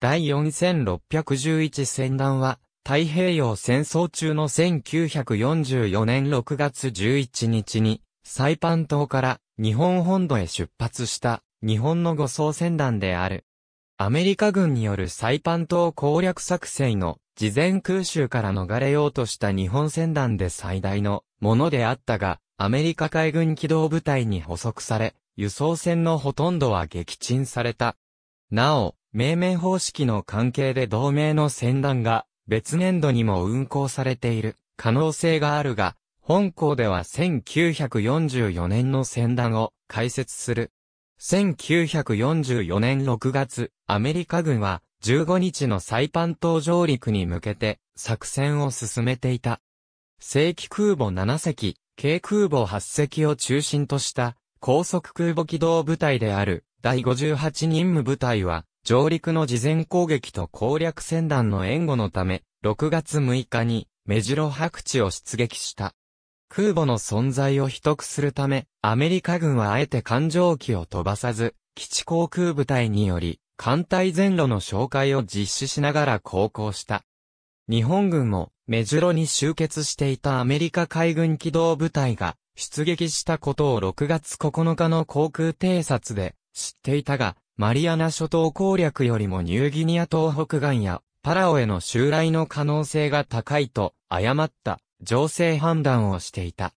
第4611戦団は、太平洋戦争中の1944年6月11日に、サイパン島から日本本土へ出発した日本の護送船団である。アメリカ軍によるサイパン島攻略作戦の事前空襲から逃れようとした日本船団で最大のものであったが、アメリカ海軍機動部隊に捕捉され、輸送船のほとんどは撃沈された。なお、命名方式の関係で同名の船団が別年度にも運航されている可能性があるが、本校では1944年の船団を開設する。1944年6月、アメリカ軍は15日のサイパン島上陸に向けて作戦を進めていた。正規空母7隻、軽空母8隻を中心とした高速空母機動部隊である第58任務部隊は、上陸の事前攻撃と攻略戦団の援護のため、6月6日に、目白白地を出撃した。空母の存在を秘匿するため、アメリカ軍はあえて艦上機を飛ばさず、基地航空部隊により、艦隊全路の紹介を実施しながら航行した。日本軍も、目白に集結していたアメリカ海軍機動部隊が、出撃したことを6月9日の航空偵察で知っていたが、マリアナ諸島攻略よりもニューギニア東北岸やパラオへの襲来の可能性が高いと誤った情勢判断をしていた。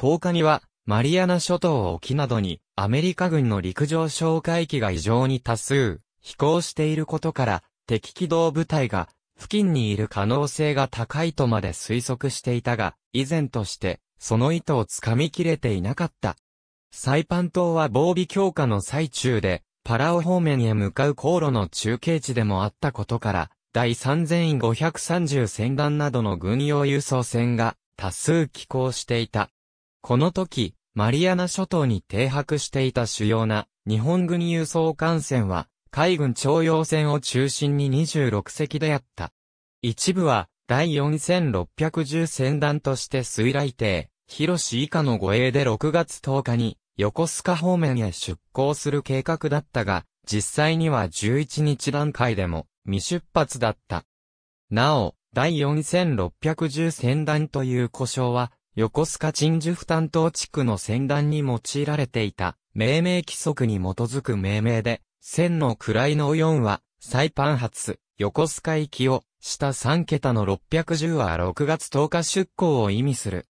10日にはマリアナ諸島沖などにアメリカ軍の陸上哨戒機が異常に多数飛行していることから敵機動部隊が付近にいる可能性が高いとまで推測していたが、以前としてその意図をつかみきれていなかった。サイパン島は防備強化の最中で、パラオ方面へ向かう航路の中継地でもあったことから、第3530船団などの軍用輸送船が多数寄港していた。この時、マリアナ諸島に停泊していた主要な日本軍輸送艦船は、海軍徴用船を中心に26隻であった。一部は、第4610船団として水来艇、広市以下の護衛で6月10日に、横須賀方面へ出港する計画だったが、実際には11日段階でも未出発だった。なお、第4610船団という故障は、横須賀鎮守負担当地区の船団に用いられていた命名規則に基づく命名で、線の位の4は、再パン発、横須賀行きを、下3桁の610は6月10日出港を意味する。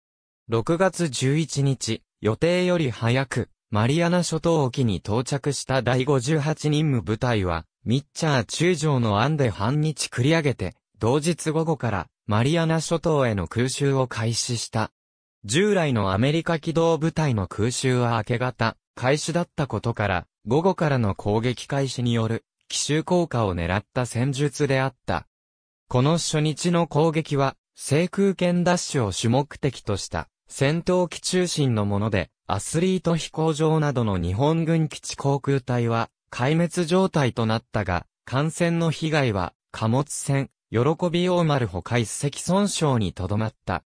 6月11日、予定より早く、マリアナ諸島沖に到着した第58任務部隊は、ミッチャー中将の案で反日繰り上げて、同日午後から、マリアナ諸島への空襲を開始した。従来のアメリカ機動部隊の空襲は明け方、開始だったことから、午後からの攻撃開始による、奇襲効果を狙った戦術であった。この初日の攻撃は、制空権奪取を主目的とした。戦闘機中心のもので、アスリート飛行場などの日本軍基地航空隊は、壊滅状態となったが、艦船の被害は、貨物船、喜び大丸ほか一隻損傷にとどまった。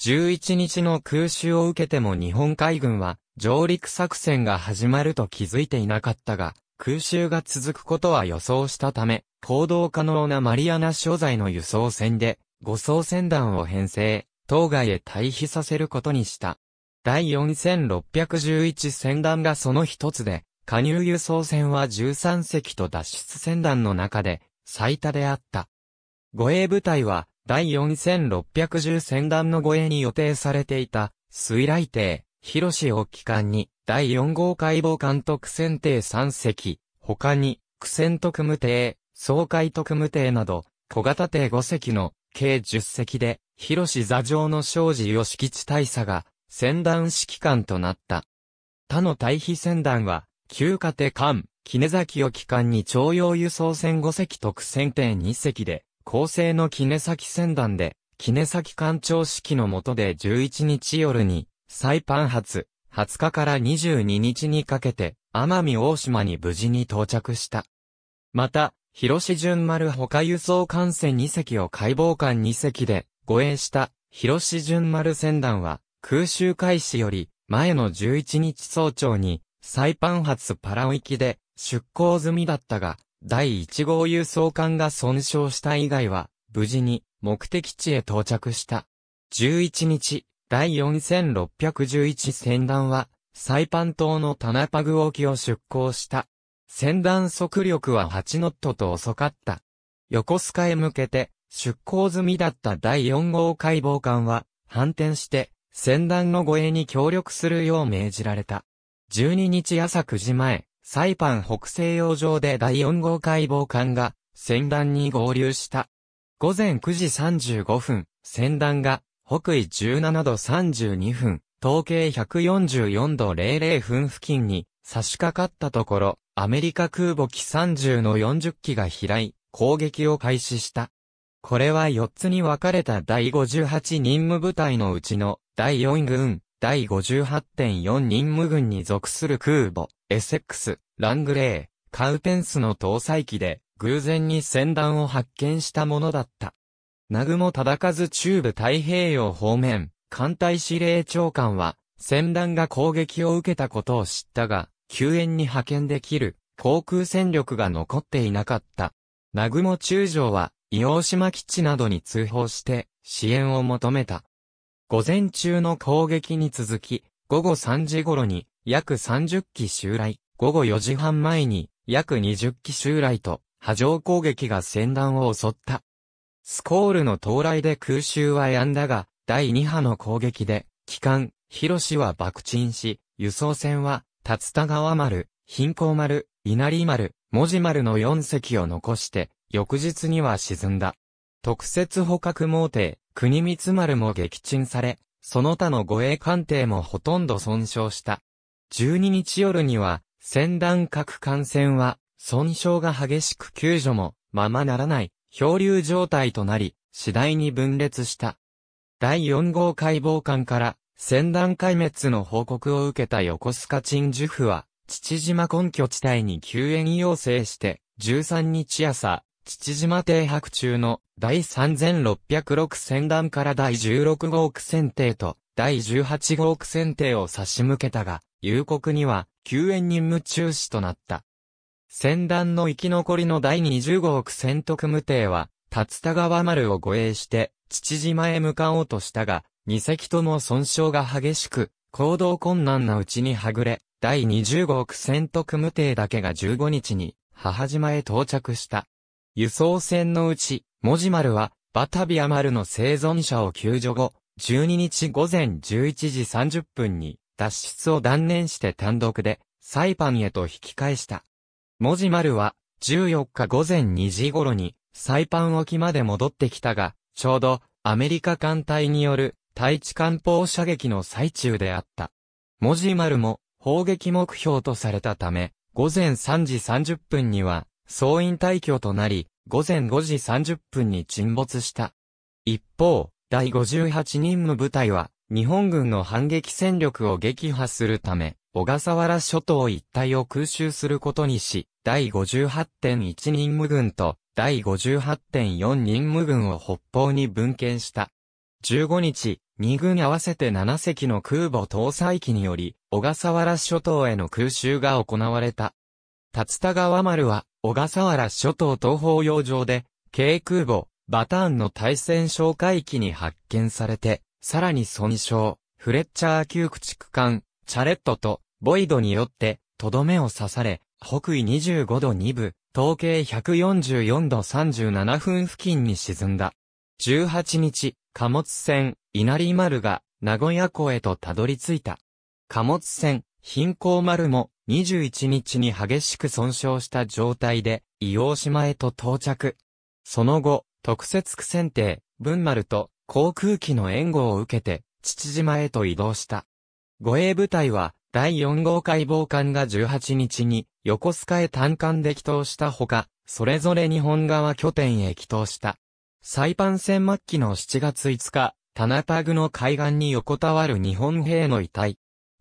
11日の空襲を受けても日本海軍は、上陸作戦が始まると気づいていなかったが、空襲が続くことは予想したため、行動可能なマリアナ所在の輸送船で、護送船団を編成、当該へ退避させることにした。第4611船団がその一つで、加入輸送船は13隻と脱出船団の中で最多であった。護衛部隊は第4610船団の護衛に予定されていた水雷艇、広志を機関に第4号解剖艦特船艇3隻、他に苦戦特務艇、総海特務艇など小型艇5隻の計10隻で広志座上の庄司義吉大佐が、戦団指揮官となった。他の対比戦団は、旧家庭艦、杵崎を機関に徴用輸送船5隻特選艇2隻で、構成の杵崎船団で、杵崎艦長指揮の下で11日夜に、再ン発、20日から22日にかけて、奄美大島に無事に到着した。また、広志純丸他輸送艦船2隻を解剖艦2隻で、護衛した広志純丸船団は空襲開始より前の11日早朝にサイパン発パラオ行きで出港済みだったが、第1号輸送艦が損傷した以外は無事に目的地へ到着した。11日、第4611船団はサイパン島のタナパグ沖を出港した。船団速力は8ノットと遅かった。横須賀へ向けて出港済みだった第4号解剖艦は、反転して、船団の護衛に協力するよう命じられた。12日朝9時前、サイパン北西洋上で第4号解剖艦が、船団に合流した。午前9時35分、船団が、北緯17度32分、統計144度00分付近に差し掛かったところ、アメリカ空母機30の40機が飛来、攻撃を開始した。これは4つに分かれた第58任務部隊のうちの第4軍、第58.4任務軍に属する空母、エセックス、ラングレー、カウペンスの搭載機で、偶然に戦団を発見したものだった。南雲忠和中部太平洋方面、艦隊司令長官は、戦団が攻撃を受けたことを知ったが、救援に派遣できる、航空戦力が残っていなかった。南雲中将は、伊王島基地などに通報して支援を求めた。午前中の攻撃に続き、午後3時頃に約30機襲来、午後4時半前に約20機襲来と波状攻撃が戦団を襲った。スコールの到来で空襲は止んだが、第2波の攻撃で、機関、広志は爆沈し、輸送船は、竜田川丸、貧困丸、稲荷丸、文字丸の4隻を残して、翌日には沈んだ。特設捕獲猛艇、国光丸も撃沈され、その他の護衛艦艇もほとんど損傷した。12日夜には、船団各艦船は、損傷が激しく救助も、ままならない、漂流状態となり、次第に分裂した。第4号解剖艦から、船団壊滅の報告を受けた横須賀鎮守府は、父島根拠地帯に救援要請して、13日朝、父島停泊中の第3606船団から第16号区船艇と第18号区船艇を差し向けたが、夕刻には救援任務中止となった。船団の生き残りの第20号区船特務艇は、竜田川丸を護衛して、父島へ向かおうとしたが、二隻とも損傷が激しく、行動困難なうちにはぐれ、第20号区船特務艇だけが15日に、母島へ到着した。輸送船のうち、モジマルは、バタビア丸の生存者を救助後、12日午前11時30分に、脱出を断念して単独で、サイパンへと引き返した。モジマルは、14日午前2時頃に、サイパン沖まで戻ってきたが、ちょうど、アメリカ艦隊による、対地艦砲射撃の最中であった。モジマルも、砲撃目標とされたため、午前3時30分には、総員退去となり、午前5時30分に沈没した。一方、第58任務部隊は、日本軍の反撃戦力を撃破するため、小笠原諸島一帯を空襲することにし、第58.1任務軍と第58.4任務軍を北方に分権した。15日、2軍合わせて7隻の空母搭載機により、小笠原諸島への空襲が行われた。竜田川丸は、小笠原諸島東方洋上で、軽空母、バターンの対戦哨戒機に発見されて、さらに損傷、フレッチャー旧駆逐艦、チャレットと、ボイドによって、とどめを刺され、北緯25度2部、統計144度37分付近に沈んだ。18日、貨物船、稲荷丸が、名古屋港へとたどり着いた。貨物船、貧困丸も、21日に激しく損傷した状態で、伊王島へと到着。その後、特設区選定、文丸と航空機の援護を受けて、父島へと移動した。護衛部隊は、第4号解剖艦が18日に、横須賀へ単艦で帰投したほか、それぞれ日本側拠点へ帰投した。サイパン戦末期の7月5日、タナパグの海岸に横たわる日本兵の遺体、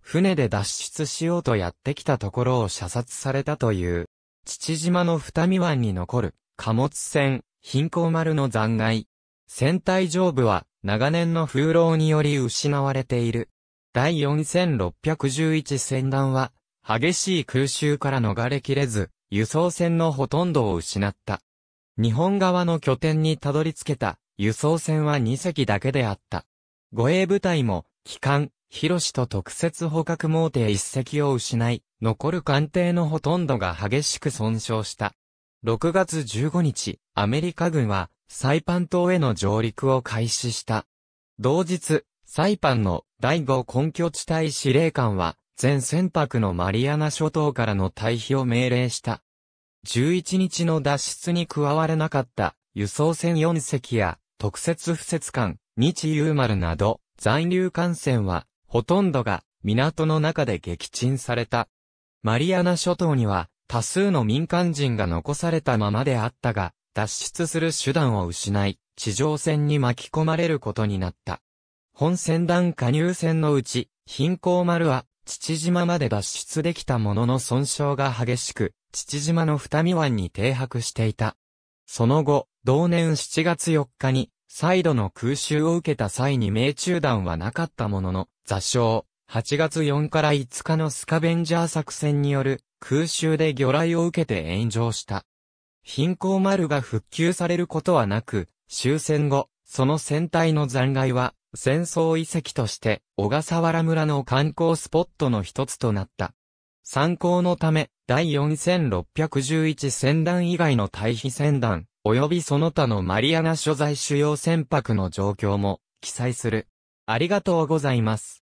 船で脱出しようとやってきたところを射殺されたという、父島の二見湾に残る貨物船、貧困丸の残骸。船体上部は長年の風浪により失われている。第4611船団は、激しい空襲から逃れきれず、輸送船のほとんどを失った。日本側の拠点にたどり着けた輸送船は2隻だけであった。護衛部隊も、機関、広と特設捕獲網艇一隻を失い、残る艦艇のほとんどが激しく損傷した。6月15日、アメリカ軍は、サイパン島への上陸を開始した。同日、サイパンの第5根拠地帯司令官は、全船舶のマリアナ諸島からの退避を命令した。11日の脱出に加われなかった輸送船4隻や特設不設艦、日遊丸など残留艦船はほとんどが港の中で撃沈された。マリアナ諸島には多数の民間人が残されたままであったが、脱出する手段を失い、地上戦に巻き込まれることになった。本戦団加入戦のうち、貧困丸は、父島まで脱出できたものの損傷が激しく、父島の二見湾に停泊していた。その後、同年7月4日に、再度の空襲を受けた際に命中弾はなかったものの、座礁、8月4から5日のスカベンジャー作戦による空襲で魚雷を受けて炎上した。貧困丸が復旧されることはなく、終戦後、その船体の残骸は戦争遺跡として小笠原村の観光スポットの一つとなった。参考のため、第4611船団以外の退避船団、及びその他のマリアナ所在主要船舶の状況も記載する。ありがとうございます。